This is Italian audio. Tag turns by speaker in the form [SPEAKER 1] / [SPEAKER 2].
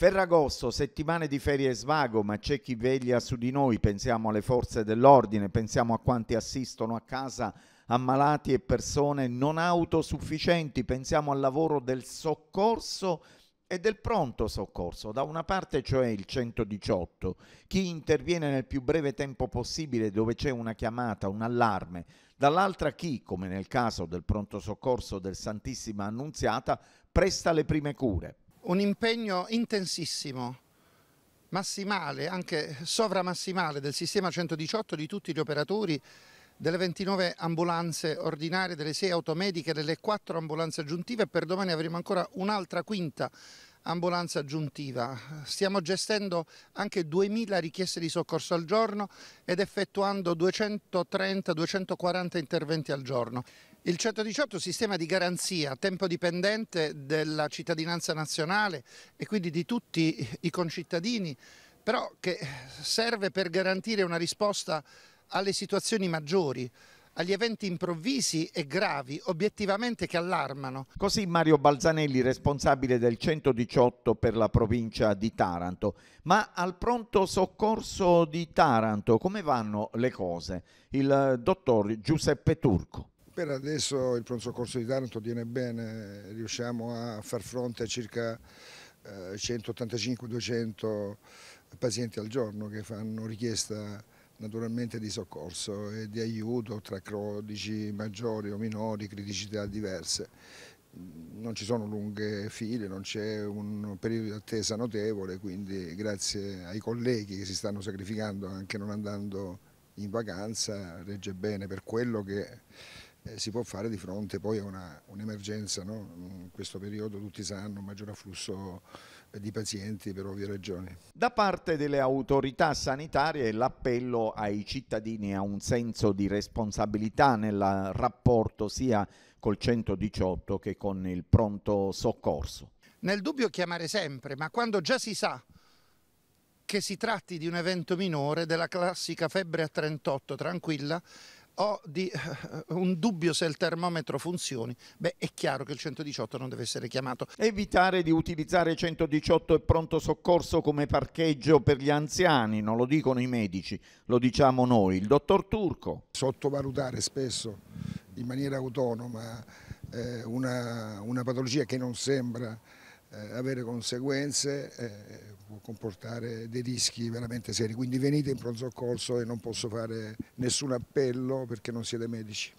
[SPEAKER 1] Ferragosto, settimane di ferie svago, ma c'è chi veglia su di noi, pensiamo alle forze dell'ordine, pensiamo a quanti assistono a casa ammalati e persone non autosufficienti, pensiamo al lavoro del soccorso e del pronto soccorso. Da una parte cioè il 118, chi interviene nel più breve tempo possibile dove c'è una chiamata, un allarme, dall'altra chi, come nel caso del pronto soccorso del Santissima Annunziata, presta le prime cure
[SPEAKER 2] un impegno intensissimo, massimale, anche sovramassimale del sistema 118 di tutti gli operatori delle 29 ambulanze ordinarie, delle 6 automediche, delle 4 ambulanze aggiuntive e per domani avremo ancora un'altra quinta ambulanza aggiuntiva. Stiamo gestendo anche 2.000 richieste di soccorso al giorno ed effettuando 230-240 interventi al giorno. Il 118 sistema di garanzia a tempo dipendente della cittadinanza nazionale e quindi di tutti i concittadini, però che serve per garantire una risposta alle situazioni maggiori agli eventi improvvisi e gravi, obiettivamente che allarmano.
[SPEAKER 1] Così Mario Balzanelli, responsabile del 118 per la provincia di Taranto. Ma al pronto soccorso di Taranto come vanno le cose? Il eh, dottor Giuseppe Turco.
[SPEAKER 3] Per adesso il pronto soccorso di Taranto tiene bene, riusciamo a far fronte a circa 185-200 eh, pazienti al giorno che fanno richiesta naturalmente di soccorso e di aiuto tra crodici maggiori o minori, criticità diverse. Non ci sono lunghe file, non c'è un periodo di attesa notevole, quindi grazie ai colleghi che si stanno sacrificando anche non andando in vacanza, regge bene per quello che eh, si può fare di fronte poi a un'emergenza, un no? in questo periodo tutti sanno, un maggior afflusso eh, di pazienti per ovvie ragioni.
[SPEAKER 1] Da parte delle autorità sanitarie l'appello ai cittadini a un senso di responsabilità nel rapporto sia col 118 che con il pronto soccorso.
[SPEAKER 2] Nel dubbio chiamare sempre, ma quando già si sa che si tratti di un evento minore, della classica febbre a 38 tranquilla, ho di, uh,
[SPEAKER 1] un dubbio se il termometro funzioni, beh è chiaro che il 118 non deve essere chiamato. Evitare di utilizzare 118 e pronto soccorso come parcheggio per gli anziani, non lo dicono i medici, lo diciamo noi, il dottor Turco. Sottovalutare spesso
[SPEAKER 3] in maniera autonoma eh, una, una patologia che non sembra eh, avere conseguenze eh, può comportare dei rischi veramente seri. Quindi venite in pronto soccorso e non posso fare nessun appello perché non siete medici.